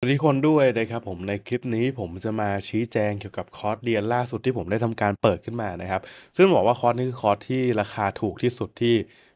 สวัสดีคนด้วยนะครับผมในคลิปนี้ผมจะมาชี้แจงเกี่ยวกับคอร์สเรียนล่าสุดที่ผมได้ทำการเปิดขึ้นมานะครับซึ่งบอกว่าคอร์สนี้คือคอร์สที่ราคาถูกที่สุดที่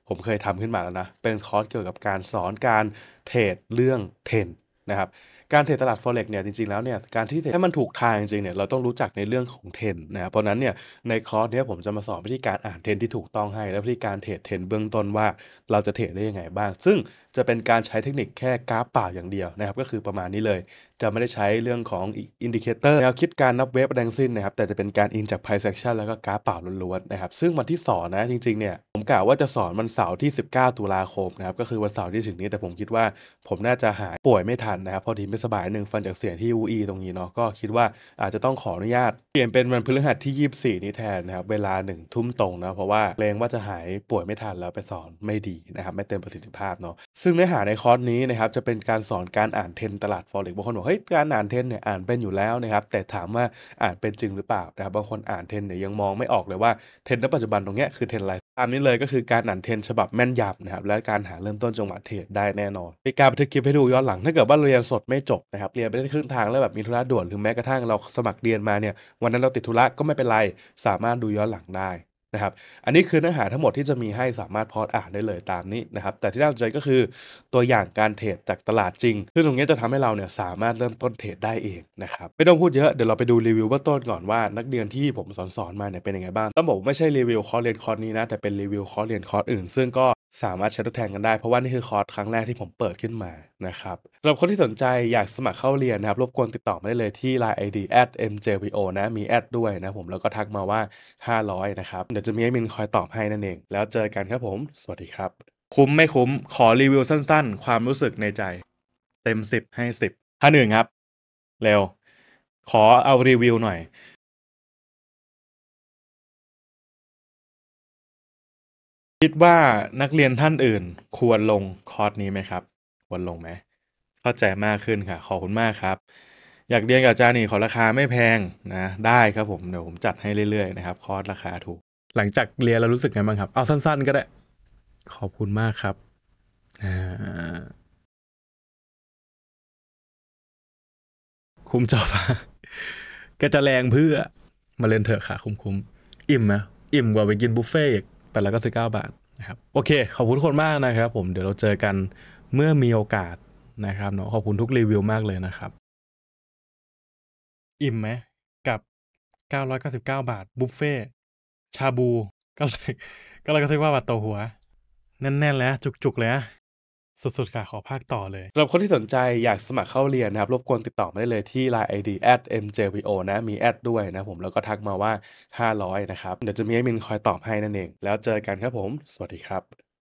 ผมเคยทำขึ้นมาแล้วนะเป็นคอร์สเกี่ยวกับการสอนการเทรดเรื่องเทรนนะครับการเทรดตลาด Forex เนี่ยจริงๆแล้วเนี่ยการที่เทรดให้มันถูกทางจริงๆเนี่ยเราต้องรู้จักในเรื่องของเทรนนะเพราะนั้นเนี่ยในคอร์สเนี้ยผมจะมาสอนวิธีการอ่านเทรนที่ถูกต้องให้ และวิธีการเทรดเทรนเบื้องต้นว่าเราจะเทรดได้ยังไงบ้าง ซึ่งจะเป็นการใช้เทคนิคแค่กราฟเปล่าอย่างเดียวนะครับก็คือประมาณนี้เลยจะไม่ได้ใช้เรื่องของอินดิเคเตอร์แนวคิดการนับเวฟแดงสิ้นนะครับแต่จะเป็นการอินจากไพ่เซ็กชั o แล้วก็กราฟเปล่าล้วนๆนะครับซึ่งวันที่สอนนะจริง ๆเนี่ยผมกะว่าจะสอนวันเสาร์ที่ 19 ตุลาคมนะครับก็คือวันเสาร์ที่ถึงนี้แต่ผมคิดว่าผมน่าจะหายป่วยไม่ทันนะครับพอดีไสบายหนึ่งฟันจากเสียงที่ UE ตรงนี้เนาะก็คิดว่าอาจจะต้องขออนุญาตเปลี่ยนเป็นวันพฤหัสที่ 24 นี้แทนนะครับเวลา1ทุ่มตรงนะเพราะว่าเกรงว่าจะหายป่วยไม่ทันแล้วไปสอนไม่ดีนะครับไม่เต็มประสิทธิภาพเนาะซึ่งเนื้อหาในคอร์สนี้นะครับจะเป็นการสอนการอ่านเทนตลาดฟอเร็กบางคนบอกเฮ้ยการอ่านเทนเนี่ยอ่านเป็นอยู่แล้วนะครับแต่ถามว่าอ่านเป็นจริงหรือเปล่านะครับบางคนอ่านเทนเนี่ยยังมองไม่ออกเลยว่าเทนในปัจจุบันตรงเนี้ยคือเทนรายตามนี้เลยก็คือการอ่านเทนฉบับแม่นยำนะครับ และการหาเริ่มต้นจังหวะเทรดได้แน่นอนในการบันทึกคลิปให้ดูย้อนหลังถ้าเกิดว่าเรียนสดไม่จบนะครับเรียนไปได้ครึ่งทางแล้วแบบมีธุระด่วนหรือแม้กระทั่งเราสมัครเรียนมาเนี่ยวันนั้นเราติดธุระก็ไม่เป็นไรสามารถดูย้อนหลังได้นะครับ อันนี้คือเนื้อหาทั้งหมดที่จะมีให้สามารถพอตอ่านได้เลยตามนี้นะครับ แต่ที่น่าสนใจก็คือตัวอย่างการเทรดจากตลาดจริงซึ่งตรงนี้จะทำให้เราเนี่ยสามารถเริ่มต้นเทรดได้เองนะครับ ไม่ต้องพูดเยอะ เดี๋ยวเราไปดูรีวิวเบื้องต้นก่อนว่านักเรียนที่ผมสอนสอนมาเนี่ยเป็นยังไงบ้าง ต้องบอกไม่ใช่รีวิวคอร์สเรียนคอร์นี้นะ แต่เป็นรีวิวคอร์สเรียนคอร์อื่นซึ่งก็สามารถใช้ทดแทนกันได้ เพราะว่านี่คือคอร์สครั้งแรกที่ผมเปิดขึ้นมานะครับสำหรับคนที่สนใจอยากสมัครเข้าเรียนนะครับรบกวนติดต่อมาได้เลยที่ Line ID at mjvo นะมีแอดด้วยนะผม แล้วก็ทักมาว่า 500 นะครับ เดี๋ยวจะมีใอ้มินคอยตอบให้นั่นเอง แล้วเจอกันครับผม สวัสดีครับ คุ้มไม่คุ้ม ขอรีวิวสั้นๆ ความรู้สึกในใจเต็ม10ให้10ถ้าหนึ่งครับเร็วขอเอารีวิวหน่อยคิดว่านักเรียนท่านอื่นควรลงคอร์สนี้ไหมครับ ควรลงไหมเข้าใจมากขึ้นค่ะขอบคุณมากครับ อยากเรียนกับอาจารย์นี่ขอราคาไม่แพงนะได้ครับผมเดี๋ยวผมจัดให้เรื่อยๆนะครับคอร์สราคาถูกหลังจากเรียนแล้วรู้สึกไงบ้างครับเอาสั้น ๆ ก็ได้ขอบคุณมากครับคุ้มจอบก็จะแรงเพื่อมาเล่นเถอะค่ะ คุ้มๆอิ่มไหมอิ่มกว่าไปกินบุฟเฟ่ต์แลก็9 9บาท นะครับ โอเค ขอบคุณคนมากนะครับผม เดี๋ยวเราเจอกันเมื่อมีโอกาสนะครับ เนาะขอบคุณทุกรีวิวมากเลยนะครับ อิ่มไหม กับ 999 บาท บุฟเฟ่ ชาบู ก็เลย ก็เลยก็ซื้อว่าบาทต่อหัว แน่นๆแล้ว จุกๆเลยอะสุดๆค่ะขอภาคต่อเลยสำหรับคนที่สนใจอยากสมัครเข้าเรียนนะครับรบกวนติดต่อมาได้เลยที่ Line ID @mjvo นะมีแอดด้วยนะผม แล้วก็ทักมาว่า 500 นะครับ เดี๋ยวจะมีแอ้มินคอยตอบให้นั่นเองแล้วเจอกันครับผม สวัสดีครับ